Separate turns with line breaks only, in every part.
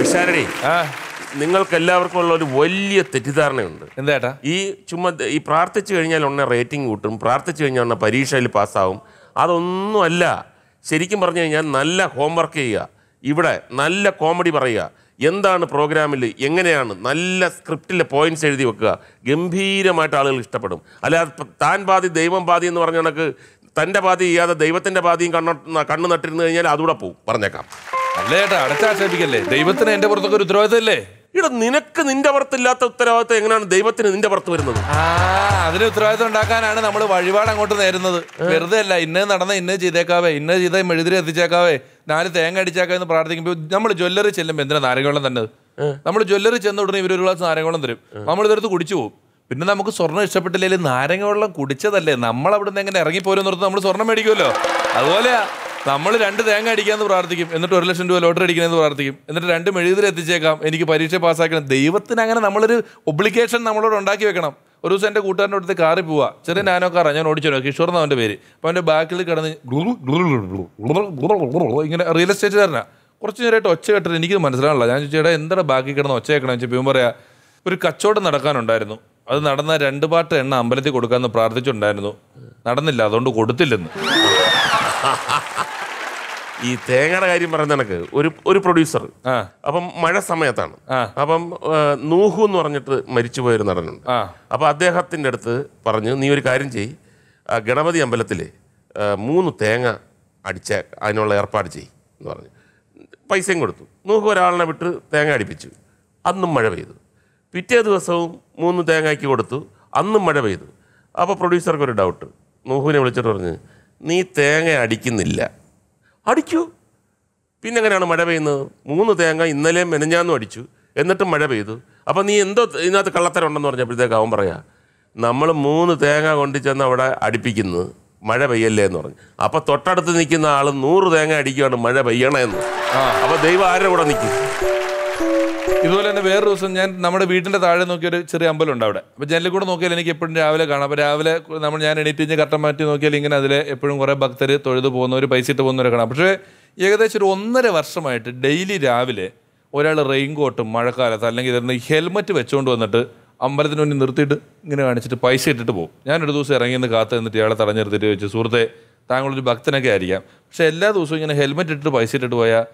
നിഷാരടി നിങ്ങൾക്ക് എല്ലാവർക്കും ഉള്ള ഒരു വലിയ തെറ്റിദ്ധാരണയുണ്ട് എന്താ ഈ ചുമ ഈ പ്രാർത്ഥിച്ചു കഴിഞ്ഞാൽ ഉടനെ റേറ്റിംഗ് കൂട്ടും പ്രാർത്ഥിച്ചു കഴിഞ്ഞാൽ ഉടനെ പരീക്ഷയിൽ പാസ്സാവും അതൊന്നുമല്ല ശരിക്കും പറഞ്ഞു കഴിഞ്ഞാൽ നല്ല ഹോംവർക്ക് ചെയ്യുക ഇവിടെ നല്ല കോമഡി പറയുക എന്താണ് പ്രോഗ്രാമിൽ എങ്ങനെയാണ് നല്ല സ്ക്രിപ്റ്റിലെ പോയിന്റ്സ് എഴുതി വെക്കുക ഗംഭീരമായിട്ട് ആളുകൾ ഇഷ്ടപ്പെടും അല്ലാതെ താൻ പാതി ദൈവം പാതി എന്ന് പറഞ്ഞ കണക്ക് തൻ്റെ പാതി ചെയ്യാതെ ദൈവത്തിൻ്റെ പാതിയും കണ്ണ കണ്ണു നട്ടിരുന്നു കഴിഞ്ഞാൽ അതുകൂടെ പോവും പറഞ്ഞേക്കാം
അല്ലേട്ടാ അടച്ചാക്ഷേപിക്കല്ലേ ദൈവത്തിന് എന്റെ പുറത്തൊക്കെ ഒരു അല്ലേ
ഇട നിനക്ക് നിന്റെ പുറത്തില്ലാത്ത ഉത്തരവാദിത്തം എങ്ങനെയാണ് ദൈവത്തിന് നിന്റെ പുറത്ത് വരുന്നത്
ആ അതിന് ഉത്തരവാദിത്തം ഉണ്ടാക്കാനാണ് നമ്മൾ വഴിപാട് അങ്ങോട്ട് നേരുന്നത് വെറുതെ അല്ല ഇന്ന നടന്ന ഇന്ന ചെയ്തേക്കാവേ ഇന്ന ചെയ്ത മെഴുതിരി എത്തിച്ചേക്കാവേ നാല് തേങ്ങ അടിച്ചേക്കാ എന്ന് പ്രാർത്ഥിക്കുമ്പോൾ നമ്മൾ ജ്വല്ലറി ചെല്ലുമ്പോൾ എന്തിനാ നാരങ്ങവെള്ളം തന്നത് നമ്മൾ ജ്വല്ലറി ചെന്ന് ഉടനെ ഇവരൊരു ഗ്ലാസ് നാരങ്ങവെള്ളം തരും നമ്മൾ ഇതെടുത്ത് കുടിച്ചു പോകും പിന്നെ നമുക്ക് സ്വർണ്ണം ഇഷ്ടപ്പെട്ടില്ലെങ്കിൽ നാരങ്ങ വെള്ളം കുടിച്ചതല്ലേ നമ്മൾ അവിടെ നിന്ന് എങ്ങനെ ഇറങ്ങിപ്പോരെന്ന് ഓർത്ത് നമ്മൾ സ്വർണ്ണം മേടിക്കുമല്ലോ അതുപോലെയാ നമ്മൾ രണ്ട് തേങ്ങ അടിക്കാമെന്ന് പ്രാർത്ഥിക്കും എന്നിട്ട് ഒരു ലക്ഷം രൂപ ലോട്ടറി അടിക്കണമെന്ന് പ്രാർത്ഥിക്കും എന്നിട്ട് രണ്ട് മെഴുതിൽ എത്തിച്ചേക്കാം എനിക്ക് പരീക്ഷ പാസ്സാക്കണം ദൈവത്തിന് അങ്ങനെ നമ്മളൊരു ഒബ്ലിക്കേഷൻ നമ്മളോട് ഉണ്ടാക്കി വെക്കണം ഒരു ദിവസം എൻ്റെ കൂട്ടുകാരൻ്റെ അടുത്ത് കാറി പോവാ ചെറിയ നാനോ കാറാണ് ഞാൻ ഓടിച്ചു കിഷോർ എന്നാണ് അവൻ്റെ പേര് അപ്പോൾ അവൻ്റെ ബാക്കിൽ കിടന്ന് ഇങ്ങനെ റിയൽ എസ്റ്റേറ്റുകാരനാണ് കുറച്ച് നേരമായിട്ട് ഒച്ച കെട്ടത് എനിക്ക് മനസ്സിലാവില്ല ഞാൻ ചേട്ടാ എന്താണ് ബാക്കി കിടന്ന് ഒച്ച കേൾക്കണം ചോദിച്ചാൽ ഇപ്പം പറയാ ഒരു കച്ചവടം നടക്കാനുണ്ടായിരുന്നു അത് നടന്ന രണ്ട് പാട്ട് എണ്ണ അമ്പലത്തിൽ കൊടുക്കാമെന്ന് പ്രാർത്ഥിച്ചിട്ടുണ്ടായിരുന്നു നടന്നില്ല അതുകൊണ്ട് കൊടുത്തില്ലെന്ന് ഈ തേങ്ങയുടെ കാര്യം പറഞ്ഞ കണക്ക് ഒരു ഒരു പ്രൊഡ്യൂസർ
അപ്പം മഴ സമയത്താണ് അപ്പം നൂഹു എന്ന് പറഞ്ഞിട്ട് മരിച്ചു പോയൊരു നടനുണ്ട് അപ്പം അദ്ദേഹത്തിൻ്റെ അടുത്ത് പറഞ്ഞു നീ ഒരു കാര്യം ചെയ് ഗണപതി അമ്പലത്തിൽ മൂന്ന് തേങ്ങ അടിച്ച അതിനുള്ള ഏർപ്പാട് ചെയ് എന്ന് പറഞ്ഞു പൈസയും കൊടുത്തു നൂഹു ഒരാളിനെ വിട്ട് തേങ്ങ അടിപ്പിച്ചു അന്നും മഴ പെയ്തു പിറ്റേ ദിവസവും മൂന്ന് തേങ്ങയ്ക്ക് കൊടുത്തു അന്നും മഴ പെയ്തു അപ്പോൾ പ്രൊഡ്യൂസർക്ക് ഒരു ഡൗട്ട് നൂഹുവിനെ വിളിച്ചിട്ട് പറഞ്ഞ് നീ തേങ്ങ അടിക്കുന്നില്ല അടിക്കൂ പിന്നെ എങ്ങനെയാണ് മഴ പെയ്യുന്നത് മൂന്ന് തേങ്ങ ഇന്നലെയും മെനഞ്ഞാന്നും അടിച്ചു എന്നിട്ടും മഴ പെയ്തു അപ്പോൾ നീ എന്തോ ഇതിനകത്ത് കള്ളത്തരം ഉണ്ടെന്ന് പറഞ്ഞപ്പോഴത്തേക്ക് അവൻ പറയാ നമ്മൾ മൂന്ന് തേങ്ങ കൊണ്ടു ചെന്ന് അവിടെ അടിപ്പിക്കുന്നു മഴ പെയ്യല്ലേ എന്ന് പറഞ്ഞു അപ്പോൾ
തൊട്ടടുത്ത് നിൽക്കുന്ന ആൾ നൂറ് തേങ്ങ അടിക്കുകയാണ് മഴ പെയ്യണമെന്ന് അപ്പോൾ ദൈവം ആരുടെ കൂടെ നിൽക്കും ഇതുപോലെ തന്നെ വേറൊരു ദിവസം ഞാൻ നമ്മുടെ വീടിന്റെ താഴെ നോക്കിയ ഒരു ചെറിയ അമ്പലമുണ്ട് അവിടെ അപ്പോൾ ജനലിൽ കൂടെ നോക്കിയാൽ എനിക്ക് എപ്പോഴും രാവിലെ കാണാം അപ്പോൾ രാവിലെ നമ്മൾ ഞാൻ എണീറ്റ് കഴിഞ്ഞ് കട്ടം മാറ്റി നോക്കിയാൽ ഇങ്ങനെ അതിൽ എപ്പോഴും കുറേ ഭക്തർ തൊഴുതു പോകുന്നവർ പൈസ ഇട്ട് പോകുന്നവരെ കാണാം പക്ഷേ ഏകദേശം ഒരു ഒന്നര വർഷമായിട്ട് ഡെയിലി രാവിലെ ഒരാൾ റെയിൻ കോട്ടും മഴക്കാലത്ത് അല്ലെങ്കിൽ ഇതെന്ന് ഹെൽമറ്റ് വെച്ചുകൊണ്ട് വന്നിട്ട് അമ്പലത്തിന് മുന്നിൽ നിർത്തിയിട്ട് ഇങ്ങനെ കാണിച്ചിട്ട് പൈസ ഇട്ടിട്ട് പോകും ഞാനൊരു ദിവസം ഇറങ്ങി നിന്ന് കാത്ത് നിന്നിട്ട് ഇയാളെ തടഞ്ഞു വെച്ച് സുഹൃത്തെ താങ്കളൊരു ഭക്തനൊക്കെ ആയിരിക്കാം പക്ഷേ എല്ലാ ദിവസവും ഇങ്ങനെ ഹെൽമെറ്റ് ഇട്ടിട്ട് പൈസ ഇട്ടിട്ട് പോയാൽ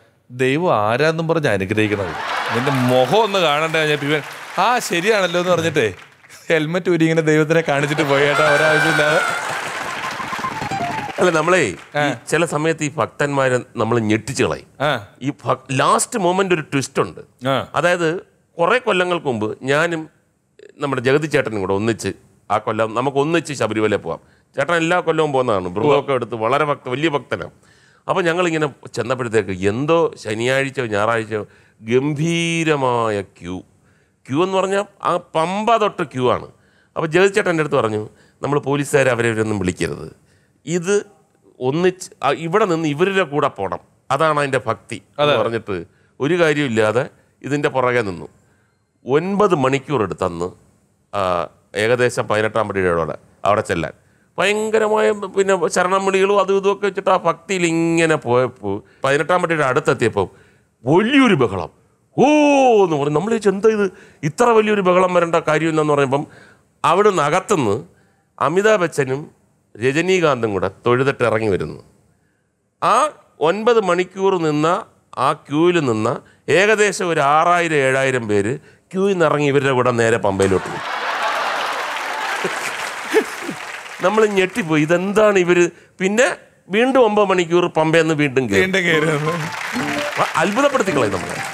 ദൈവം ആരാന്നും പറഞ്ഞ് അനുഗ്രഹിക്കുന്നത് നിന്റെ മുഖം ഒന്ന് കാണണ്ടേ ഞാൻ പിന്നെ ആ ശരിയാണല്ലോ എന്ന് പറഞ്ഞിട്ടേ ഹെൽമെറ്റ് ഊരി ഇങ്ങനെ ദൈവത്തിനെ കാണിച്ചിട്ട് പോയേട്ടാ ഒരാവശ്യമില്ലാതെ അല്ല നമ്മളെ
ചില സമയത്ത് ഈ ഭക്തന്മാരെ നമ്മൾ ഞെട്ടിച്ചു കളയും ഈ ലാസ്റ്റ് മൊമെന്റ് ഒരു ട്വിസ്റ്റ് ഉണ്ട് അതായത് കുറെ കൊല്ലങ്ങൾക്ക് മുമ്പ് ഞാനും നമ്മുടെ ജഗതി ചേട്ടനും കൂടെ ഒന്നിച്ച് ആ കൊല്ലം നമുക്ക് ഒന്നിച്ച് ശബരിമല പോവാം ചേട്ടൻ എല്ലാ കൊല്ലവും പോകുന്നതാണ് ബ്രൂവൊക്കെ എടുത്ത് വളരെ ഭക്ത വലിയ ഭക്തനാണ് അപ്പോൾ ഞങ്ങളിങ്ങനെ ചെന്നപ്പോഴത്തേക്ക് എന്തോ ശനിയാഴ്ചയോ ഞായറാഴ്ചയോ ഗംഭീരമായ ക്യൂ ക്യൂ എന്ന് പറഞ്ഞാൽ ആ പമ്പ തൊട്ട് ക്യൂ ആണ് അപ്പോൾ ജഗതി ചേട്ടൻ്റെ അടുത്ത് പറഞ്ഞു നമ്മൾ പോലീസുകാർ അവരവരൊന്നും വിളിക്കരുത് ഇത് ഒന്നിച്ച് ഇവിടെ നിന്ന് ഇവരുടെ കൂടെ പോകണം അതാണ് അതിൻ്റെ ഭക്തി അത് പറഞ്ഞിട്ട് ഒരു കാര്യമില്ലാതെ ഇതിൻ്റെ പുറകെ നിന്നു ഒൻപത് മണിക്കൂർ എടുത്തന്ന് ഏകദേശം പതിനെട്ടാം പടിയുടെ അവിടെ ചെല്ലാൻ ഭയങ്കരമായ പിന്നെ ശരണം വിളികളും അതും ഇതുമൊക്കെ വെച്ചിട്ട് ആ ഭക്തിയിൽ ഇങ്ങനെ പോയപ്പോൾ പതിനെട്ടാം പട്ടിയുടെ അടുത്തെത്തിയപ്പോൾ വലിയൊരു ബഹളം ഓ എന്ന് പറയും നമ്മൾ എന്താ ഇത് ഇത്ര വലിയൊരു ബഹളം വരേണ്ട കാര്യമില്ലെന്ന് പറയുമ്പം അവിടെ നിന്ന് അകത്തുനിന്ന് അമിതാഭ് ബച്ചനും രജനീകാന്തും കൂടെ തൊഴുതിട്ട് ഇറങ്ങി വരുന്നു ആ ഒൻപത് മണിക്കൂർ നിന്ന ആ ക്യൂവിൽ നിന്ന ഏകദേശം ഒരു ആറായിരം ഏഴായിരം പേര് ക്യൂവിൽ നിന്ന് ഇറങ്ങി ഇവരുടെ കൂടെ നേരെ പമ്പയിലോട്ട് പോയി നമ്മൾ ഞെട്ടിപ്പോയി ഇതെന്താണ് ഇവർ പിന്നെ വീണ്ടും
ഒമ്പത് മണിക്കൂർ പമ്പയെന്ന് വീണ്ടും കയറി അത്ഭുതപ്പെടുത്തിക്കളയും നമ്മളെ